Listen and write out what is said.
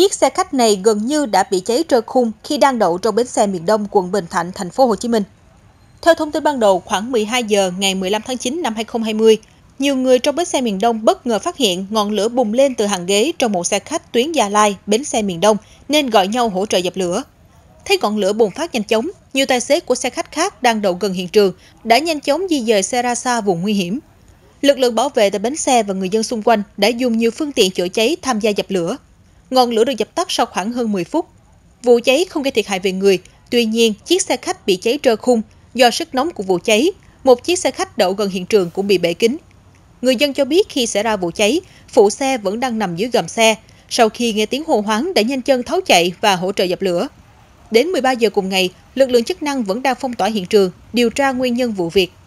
chiếc xe khách này gần như đã bị cháy trơ khung khi đang đậu trong bến xe miền Đông quận Bình Thạnh, thành phố Hồ Chí Minh. Theo thông tin ban đầu, khoảng 12 giờ ngày 15 tháng 9 năm 2020, nhiều người trong bến xe miền Đông bất ngờ phát hiện ngọn lửa bùng lên từ hàng ghế trong một xe khách tuyến Gia Lai, bến xe miền Đông nên gọi nhau hỗ trợ dập lửa. Thấy ngọn lửa bùng phát nhanh chóng, nhiều tài xế của xe khách khác đang đậu gần hiện trường đã nhanh chóng di dời xe ra xa vùng nguy hiểm. Lực lượng bảo vệ tại bến xe và người dân xung quanh đã dùng nhiều phương tiện chữa cháy tham gia dập lửa. Ngọn lửa được dập tắt sau khoảng hơn 10 phút. Vụ cháy không gây thiệt hại về người, tuy nhiên chiếc xe khách bị cháy trơ khung do sức nóng của vụ cháy. Một chiếc xe khách đậu gần hiện trường cũng bị bể kính. Người dân cho biết khi xảy ra vụ cháy, phụ xe vẫn đang nằm dưới gầm xe. Sau khi nghe tiếng hô hoáng đã nhanh chân tháo chạy và hỗ trợ dập lửa. Đến 13 giờ cùng ngày, lực lượng chức năng vẫn đang phong tỏa hiện trường, điều tra nguyên nhân vụ việc.